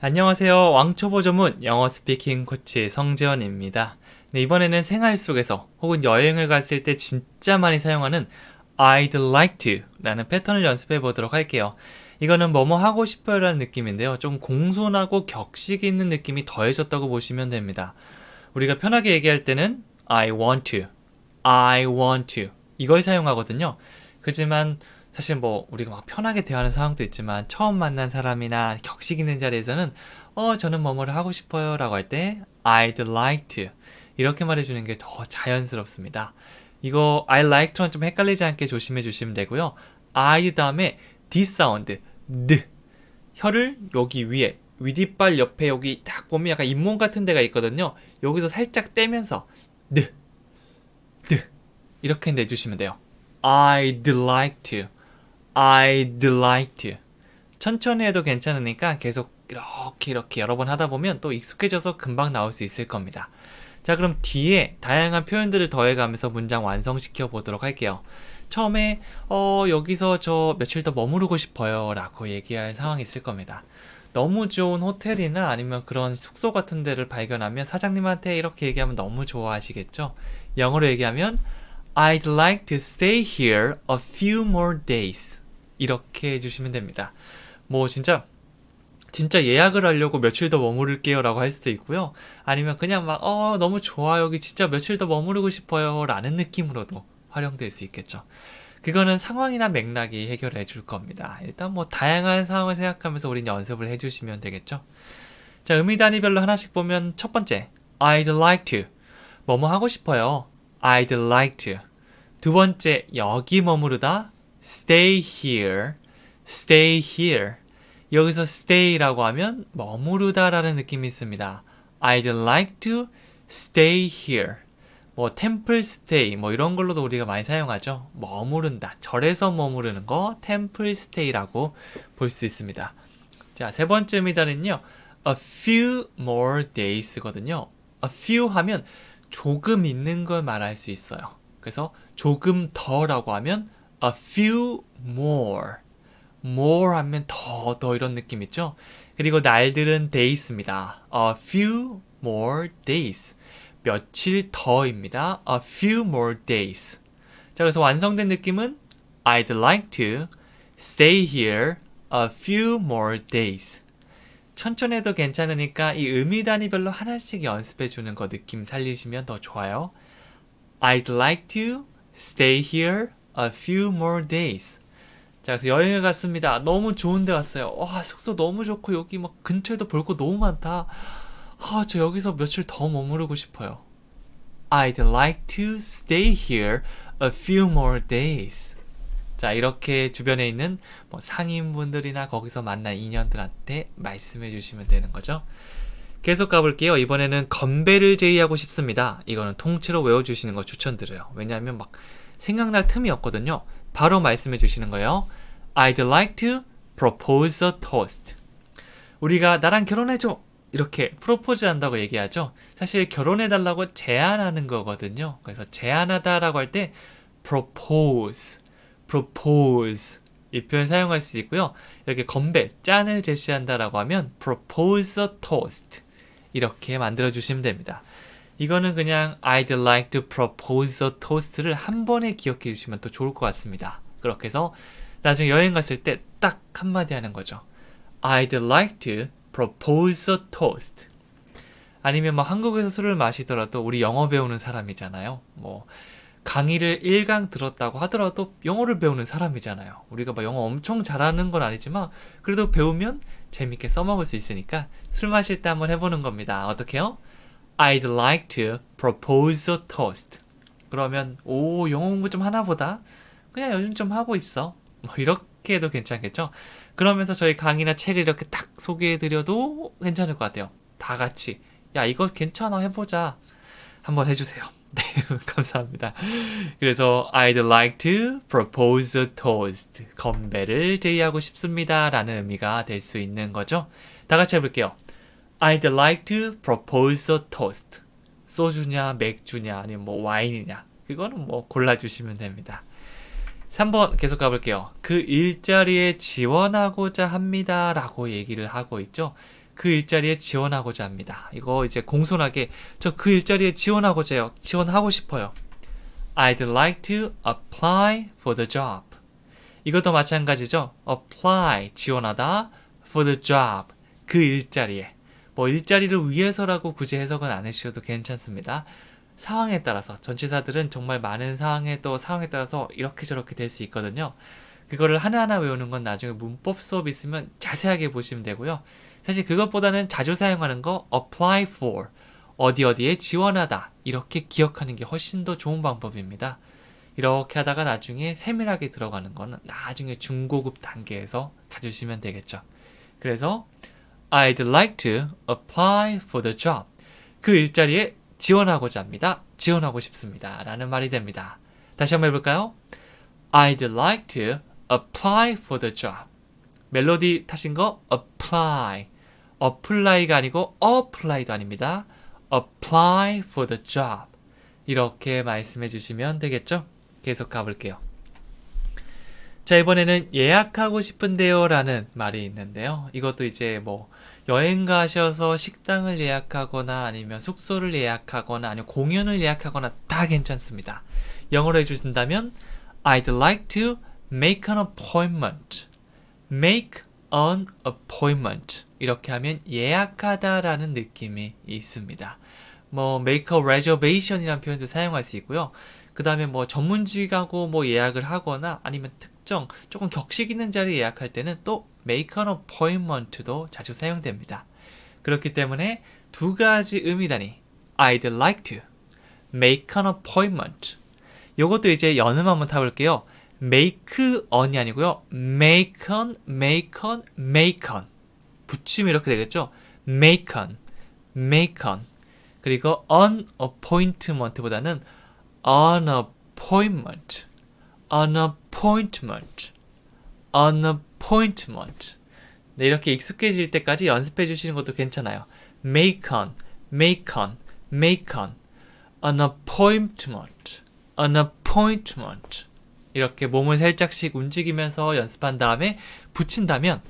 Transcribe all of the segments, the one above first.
안녕하세요. 왕초보 전문 영어 스피킹 코치 성재원입니다 네, 이번에는 생활 속에서 혹은 여행을 갔을 때 진짜 많이 사용하는 I'd like to 라는 패턴을 연습해 보도록 할게요. 이거는 뭐뭐 하고 싶어요 라는 느낌인데요. 좀 공손하고 격식 있는 느낌이 더해졌다고 보시면 됩니다. 우리가 편하게 얘기할 때는 I want to, I want to 이걸 사용하거든요. 그지만 사실 뭐 우리가 막 편하게 대하는 상황도 있지만 처음 만난 사람이나 격식 있는 자리에서는 어 저는 뭐뭐를 하고 싶어요 라고 할 때 I'd like to 이렇게 말해주는 게 더 자연스럽습니다. 이거 I like t o 는좀 헷갈리지 않게 조심해 주시면 되고요. I 다음에 D 사운드 D 혀를 여기 위에 위뒷발 옆에 여기 딱 보면 약간 잇몸 같은 데가 있거든요. 여기서 살짝 떼면서 D D 이렇게 내주시면 돼요. I'd like to I'd like to. 천천히 해도 괜찮으니까 계속 이렇게 이렇게 여러 번 하다 보면 또 익숙해져서 금방 나올 수 있을 겁니다. 자 그럼 뒤에 다양한 표현들을 더해가면서 문장 완성시켜 보도록 할게요. 처음에 어 여기서 저 며칠 더 머무르고 싶어요 라고 얘기할 상황이 있을 겁니다. 너무 좋은 호텔이나 아니면 그런 숙소 같은 데를 발견하면 사장님한테 이렇게 얘기하면 너무 좋아하시겠죠? 영어로 얘기하면 I'd like to stay here a few more days. 이렇게 해주시면 됩니다. 뭐 진짜 진짜 예약을 하려고 며칠 더 머무를게요 라고 할 수도 있고요. 아니면 그냥 막 어 너무 좋아 여기 진짜 며칠 더 머무르고 싶어요 라는 느낌으로도 활용될 수 있겠죠. 그거는 상황이나 맥락이 해결해 줄 겁니다. 일단 뭐 다양한 상황을 생각하면서 우린 연습을 해주시면 되겠죠. 자 의미 단위별로 하나씩 보면 첫 번째 I'd like to 뭐뭐 하고 싶어요. I'd like to 두 번째 여기 머무르다 stay here, stay here. 여기서 stay라고 하면 머무르다라는 느낌이 있습니다. I'd like to stay here. 뭐 temple stay 뭐 이런 걸로도 우리가 많이 사용하죠. 머무른다. 절에서 머무르는 거 temple s t a y 라고볼 수 있습니다. 자, 세 번째 미달은요. a few more days거든요. a few 하면 조금 있는 걸 말할 수 있어요. 그래서 조금 더라고 하면 a few more. more 하면 더, 더 이런 느낌 있죠? 그리고 날들은 days입니다. a few more days. 며칠 더입니다. a few more days. 자, 그래서 완성된 느낌은 I'd like to stay here a few more days. 천천히 해도 괜찮으니까 이 의미 단위별로 하나씩 연습해 주는 거 느낌 살리시면 더 좋아요. I'd like to stay here a few more days. 자, 그래서 여행을 갔습니다. 너무 좋은 데 갔어요. 와, 숙소 너무 좋고 여기 막 근처에도 볼 거 너무 많다. 아, 저 여기서 며칠 더 머무르고 싶어요. I'd like to stay here a few more days. 자, 이렇게 주변에 있는 뭐 상인분들이나 거기서 만난 인연들한테 말씀해 주시면 되는 거죠. 계속 가볼게요. 이번에는 건배를 제의하고 싶습니다. 이거는 통째로 외워주시는 거 추천드려요. 왜냐하면 막 생각날 틈이 없거든요. 바로 말씀해 주시는 거예요. I'd like to propose a toast. 우리가 나랑 결혼해줘. 이렇게 프로포즈 한다고 얘기하죠. 사실 결혼해달라고 제안하는 거거든요. 그래서 제안하다라고 할 때 propose, propose 이 표현 사용할 수 있고요. 이렇게 건배, 짠을 제시한다라고 하면 propose a toast 이렇게 만들어 주시면 됩니다. 이거는 그냥 I'd like to propose a toast를 한 번에 기억해 주시면 또 좋을 것 같습니다. 그렇게 해서 나중에 여행 갔을 때 딱 한마디 하는 거죠. I'd like to propose a toast. 아니면 뭐 한국에서 술을 마시더라도 우리 영어 배우는 사람이잖아요. 뭐 강의를 1강 들었다고 하더라도 영어를 배우는 사람이잖아요. 우리가 막 뭐 영어 엄청 잘하는 건 아니지만 그래도 배우면 재밌게 써먹을 수 있으니까 술 마실 때 한번 해보는 겁니다. 어떻게요? I'd like to propose a toast. 그러면 오 영어 공부 좀 하나 보다. 그냥 요즘 좀 하고 있어. 뭐 이렇게 해도 괜찮겠죠? 그러면서 저희 강의나 책을 이렇게 딱 소개해드려도 괜찮을 것 같아요. 다 같이 야 이거 괜찮아 해보자. 한번 해주세요. 네, 감사합니다. 그래서 I'd like to propose a toast. 건배를 제의하고 싶습니다. 라는 의미가 될 수 있는 거죠. 다 같이 해볼게요. I'd like to propose a toast. 소주냐, 맥주냐, 아니면 뭐 와인이냐. 그거는 뭐 골라주시면 됩니다. 3번 계속 가볼게요. 그 일자리에 지원하고자 합니다. 라고 얘기를 하고 있죠. 그 일자리에 지원하고자 합니다. 이거 이제 공손하게 저 그 일자리에 지원하고자요. 지원하고 싶어요. I'd like to apply for the job. 이것도 마찬가지죠. apply 지원하다 for the job 그 일자리에 뭐 일자리를 위해서라고 굳이 해석은 안 해주셔도 괜찮습니다. 상황에 따라서 전치사들은 정말 많은 상황에 또 상황에 따라서 이렇게 저렇게 될 수 있거든요. 그거를 하나하나 외우는 건 나중에 문법 수업 있으면 자세하게 보시면 되고요. 사실 그것보다는 자주 사용하는 거 apply for 어디 어디에 지원하다 이렇게 기억하는 게 훨씬 더 좋은 방법입니다. 이렇게 하다가 나중에 세밀하게 들어가는 거는 나중에 중고급 단계에서 가주시면 되겠죠. 그래서 I'd like to apply for the job. 그 일자리에 지원하고자 합니다. 지원하고 싶습니다. 라는 말이 됩니다. 다시 한번 해볼까요? I'd like to apply for the job. 멜로디 타신 거 apply. apply가 아니고 apply도 아닙니다. apply for the job. 이렇게 말씀해 주시면 되겠죠? 계속 가볼게요. 자, 이번에는 예약하고 싶은데요 라는 말이 있는데요. 이것도 이제 뭐 여행 가셔서 식당을 예약하거나 아니면 숙소를 예약하거나 아니면 공연을 예약하거나 다 괜찮습니다. 영어로 해주신다면 I'd like to make an appointment. make an appointment. 이렇게 하면 예약하다라는 느낌이 있습니다. 뭐 make a reservation이라는 표현도 사용할 수 있고요. 그 다음에 뭐 전문직하고 뭐 예약을 하거나 아니면 특 일정, 조금 격식 있는 자리 예약할 때는 또 make an appointment도 자주 사용됩니다. 그렇기 때문에 두 가지 의미다니 I'd like to make an appointment 요것도 이제 연음 한번 타볼게요. make on이 아니고요. make on, make on, make on 붙이면 이렇게 되겠죠. make on, make on 그리고 on appointment보다는 on appointment an appointment, an appointment. 네, 이렇게 익숙해질 때까지 연습해 주시는 것도 괜찮아요. make on, make on, make on, an appointment, an appointment. 이렇게 몸을 살짝씩 움직이면서 연습한 다음에 붙인다면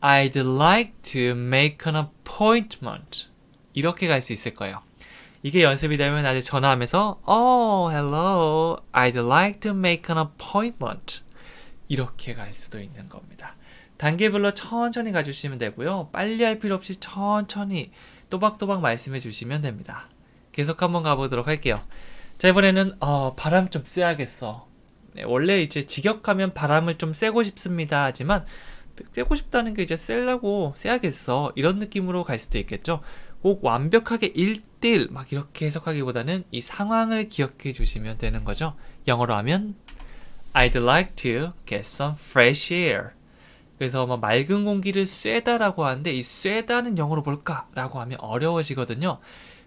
I'd like to make an appointment. 이렇게 갈 수 있을 거예요. 이게 연습이 되면 아직 전화하면서 Oh, hello. I'd like to make an appointment. 이렇게 갈 수도 있는 겁니다. 단계별로 천천히 가주시면 되고요. 빨리 할 필요 없이 천천히 또박또박 말씀해 주시면 됩니다. 계속 한번 가보도록 할게요. 자 이번에는 어, 바람 좀 쐬야겠어. 네, 원래 이제 직역하면 바람을 좀 쐬고 싶습니다. 하지만 쐬고 싶다는 게 이제 쐬려고 쐬야겠어 이런 느낌으로 갈 수도 있겠죠. 꼭 완벽하게 1대1 막 이렇게 해석하기보다는 이 상황을 기억해 주시면 되는 거죠. 영어로 하면 I'd like to get some fresh air. 그래서 막 뭐 맑은 공기를 쐬다라고 하는데 이 쐬다는 영어로 볼까라고 하면 어려워지거든요.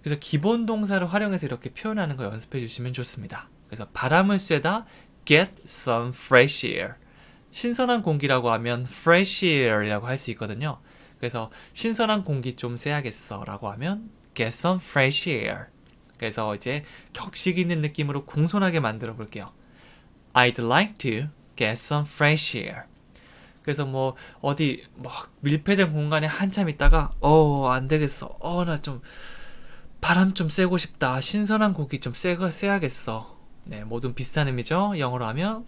그래서 기본 동사를 활용해서 이렇게 표현하는 거 연습해 주시면 좋습니다. 그래서 바람을 쐬다 get some fresh air. 신선한 공기라고 하면 fresh air이라고 할 수 있거든요. 그래서 신선한 공기 좀 쐬야겠어 라고 하면 get some fresh air 그래서 이제 격식 있는 느낌으로 공손하게 만들어 볼게요 I'd like to get some fresh air 그래서 뭐 어디 막 밀폐된 공간에 한참 있다가 어 안 되겠어 어나좀 바람 좀 쐬고 싶다 신선한 공기 좀 쐬고 쐬야겠어 네 모든 비슷한 의미죠 영어로 하면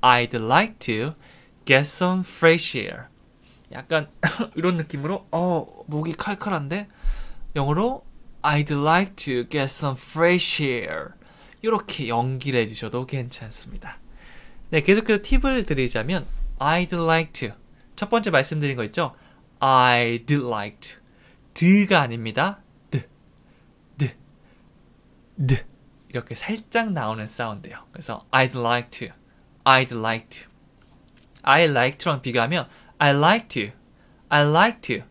I'd like to get some fresh air 약간 이런 느낌으로 어 목이 칼칼한데 영어로 I'd like to get some fresh air 이렇게 연기를 해주셔도 괜찮습니다. 네 계속해서 팁을 드리자면 I'd like to 첫 번째 말씀드린 거 있죠? I'd like to 드가 아닙니다. 드, 드, 드 이렇게 살짝 나오는 사운드예요. 그래서 I'd like to, I'd like to, I like to랑 비교하면 I like to. I like to.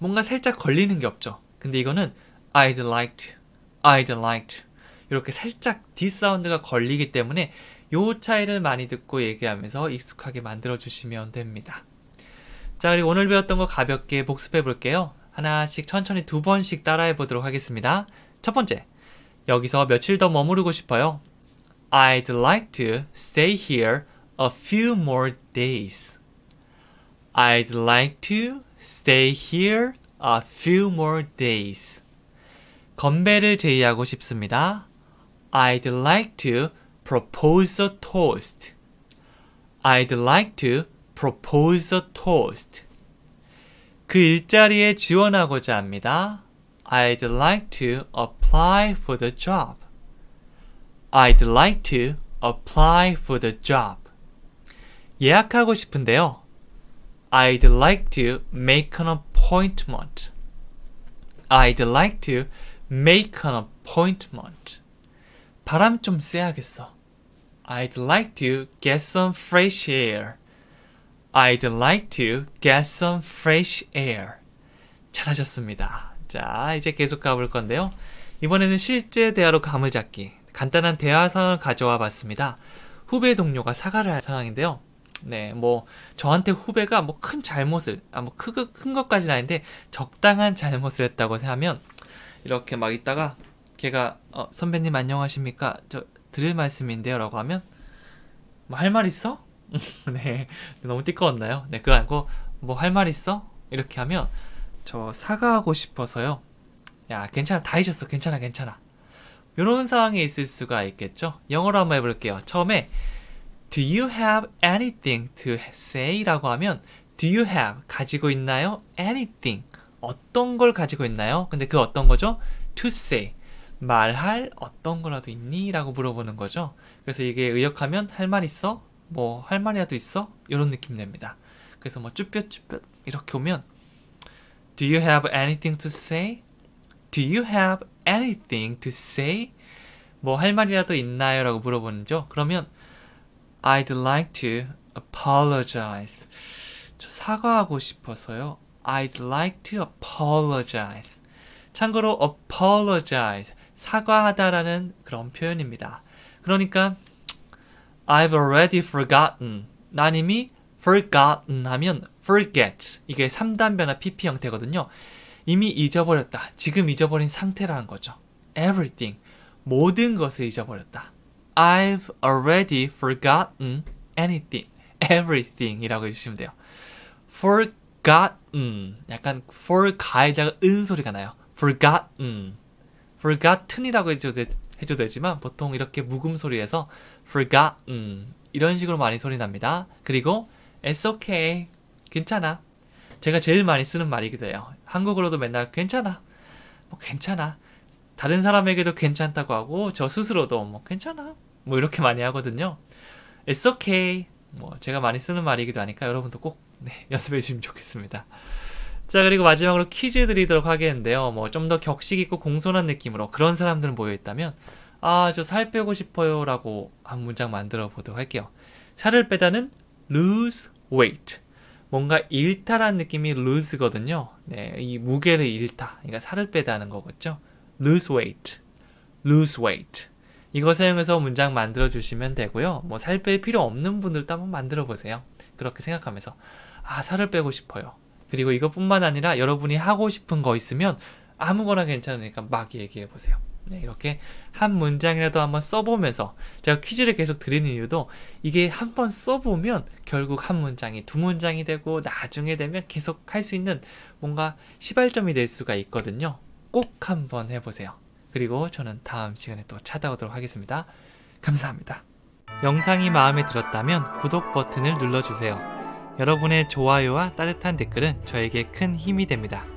뭔가 살짝 걸리는 게 없죠. 근데 이거는 I'd like to. I'd like to. 이렇게 살짝 D 사운드가 걸리기 때문에 요 차이를 많이 듣고 얘기하면서 익숙하게 만들어 주시면 됩니다. 자, 그리고 오늘 배웠던 거 가볍게 복습해 볼게요. 하나씩 천천히 두 번씩 따라해 보도록 하겠습니다. 첫 번째. 여기서 며칠 더 머무르고 싶어요. I'd like to stay here a few more days. I'd like to stay here a few more days. 건배를 제의하고 싶습니다. I'd like to propose a toast. I'd like to propose a toast. 그 일자리에 지원하고자 합니다. I'd like to apply for the job. I'd like to apply for the job. 예약하고 싶은데요. I'd like to make an appointment. I'd like to make an appointment. 바람 좀 쐬야겠어. I'd like to get some fresh air. I'd like to get some fresh air. 잘하셨습니다. 자, 이제 계속 가볼 건데요. 이번에는 실제 대화로 감을 잡기. 간단한 대화 상황을 가져와 봤습니다. 후배 동료가 사과를 할 상황인데요. 네, 뭐 저한테 후배가 뭐 큰 잘못을 아뭐 크고 큰 것까지는 아닌데 적당한 잘못을 했다고 생각 하면 이렇게 막 있다가 걔가 어, 선배님 안녕하십니까? 저 드릴 말씀인데요라고 하면 뭐 할 말 있어? 네, 너무 띠꺼웠나요? 네, 그거 아니고 뭐 할 말 있어? 이렇게 하면 저 사과하고 싶어서요. 야, 괜찮아, 다 잊었어, 괜찮아, 괜찮아. 이런 상황이 있을 수가 있겠죠. 영어로 한번 해볼게요. 처음에 Do you have anything to say? 라고 하면 Do you have? 가지고 있나요? Anything? 어떤 걸 가지고 있나요? 근데 그 어떤 거죠? To say. 말할 어떤 거라도 있니? 라고 물어보는 거죠. 그래서 이게 의역하면 할 말 있어? 뭐 할 말이라도 있어? 이런 느낌 냅니다. 그래서 뭐 쭈뼛쭈뼛 이렇게 오면 Do you have anything to say? Do you have anything to say? 뭐 할 말이라도 있나요? 라고 물어보는죠. 거 그러면 I'd like to apologize. 저 사과하고 싶어서요. I'd like to apologize. 참고로 apologize 사과하다라는 그런 표현입니다. 그러니까 I've already forgotten. 난 이미 forgotten 하면 forget. 이게 3단변화 PP 형태거든요. 이미 잊어버렸다. 지금 잊어버린 상태라는 거죠. everything. 모든 것을 잊어버렸다. I've already forgotten anything, everything 이라고 해주시면 돼요. forgotten 약간 for 가에다가 은 소리가 나요. forgotten forgotten 이라고 해줘도, 해줘도 되지만 보통 이렇게 묵음 소리에서 forgotten 이런 식으로 많이 소리 납니다. 그리고 it's okay 괜찮아 제가 제일 많이 쓰는 말이기도 해요. 한국어로도 맨날 괜찮아 뭐 괜찮아 다른 사람에게도 괜찮다고 하고 저 스스로도 뭐 괜찮아 뭐 이렇게 많이 하거든요. It's okay. 뭐 제가 많이 쓰는 말이기도 하니까 여러분도 꼭 네, 연습해 주시면 좋겠습니다. 자 그리고 마지막으로 퀴즈 드리도록 하겠는데요. 뭐 좀 더 격식 있고 공손한 느낌으로 그런 사람들은 모여 있다면 아 저 살 빼고 싶어요라고 한 문장 만들어 보도록 할게요. 살을 빼다는 lose weight. 뭔가 일탈한 느낌이 lose거든요. 네, 이 무게를 잃다. 그러니까 살을 빼다는 거겠죠. lose weight, lose weight. 이거 사용해서 문장 만들어 주시면 되고요. 뭐 살 뺄 필요 없는 분들도 한번 만들어 보세요. 그렇게 생각하면서 아 살을 빼고 싶어요. 그리고 이것뿐만 아니라 여러분이 하고 싶은 거 있으면 아무거나 괜찮으니까 그러니까 막 얘기해 보세요. 네, 이렇게 한 문장이라도 한번 써보면서 제가 퀴즈를 계속 드리는 이유도 이게 한 번 써보면 결국 한 문장이 두 문장이 되고 나중에 되면 계속 할 수 있는 뭔가 시발점이 될 수가 있거든요. 꼭 한번 해보세요. 그리고 저는 다음 시간에 또 찾아오도록 하겠습니다. 감사합니다. 영상이 마음에 들었다면 구독 버튼을 눌러주세요. 여러분의 좋아요와 따뜻한 댓글은 저에게 큰 힘이 됩니다.